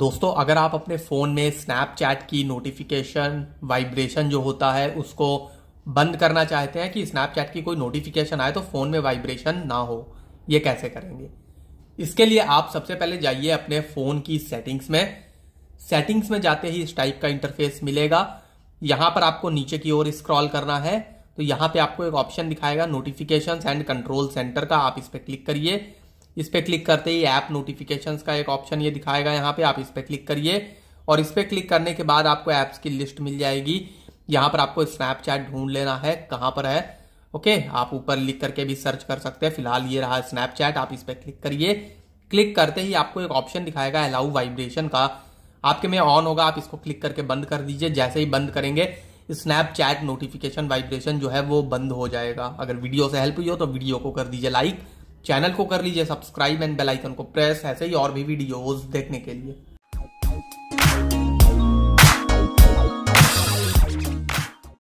दोस्तों अगर आप अपने फ़ोन में स्नैपचैट की नोटिफिकेशन वाइब्रेशन जो होता है उसको बंद करना चाहते हैं कि स्नैपचैट की कोई नोटिफिकेशन आए तो फ़ोन में वाइब्रेशन ना हो ये कैसे करेंगे इसके लिए आप सबसे पहले जाइए अपने फ़ोन की सेटिंग्स में सेटिंग्स में जाते ही इस टाइप का इंटरफेस मिलेगा यहां पर आपको नीचे की ओर स्क्रॉल करना है तो यहां पे आपको एक ऑप्शन दिखाएगा नोटिफिकेशन एंड कंट्रोल सेंटर का आप इस पर क्लिक करिए इस पर क्लिक करते ही ऐप नोटिफिकेशंस का एक ऑप्शन ये दिखाएगा यहाँ पे आप इस पर क्लिक करिए और इस पर क्लिक करने के बाद आपको ऐप्स की लिस्ट मिल जाएगी यहाँ पर आपको स्नैपचैट ढूंढ लेना है कहाँ पर है ओके आप ऊपर लिख करके भी सर्च कर सकते हैं फिलहाल ये रहा स्नैपचैट आप इस पर क्लिक करिए क्लिक करते ही आपको एक ऑप्शन दिखाएगा अलाउ वाइब्रेशन का आपके में ऑन होगा आप इसको क्लिक करके बंद कर दीजिए जैसे ही बंद करेंगे स्नैपचैट नोटिफिकेशन वाइब्रेशन जो है वो बंद हो जाएगा अगर वीडियो से हेल्प हुई हो तो वीडियो को कर दीजिए लाइक चैनल को कर लीजिए सब्सक्राइब एंड बेल आइकन को प्रेस ऐसे ही और भी वीडियोस देखने के लिए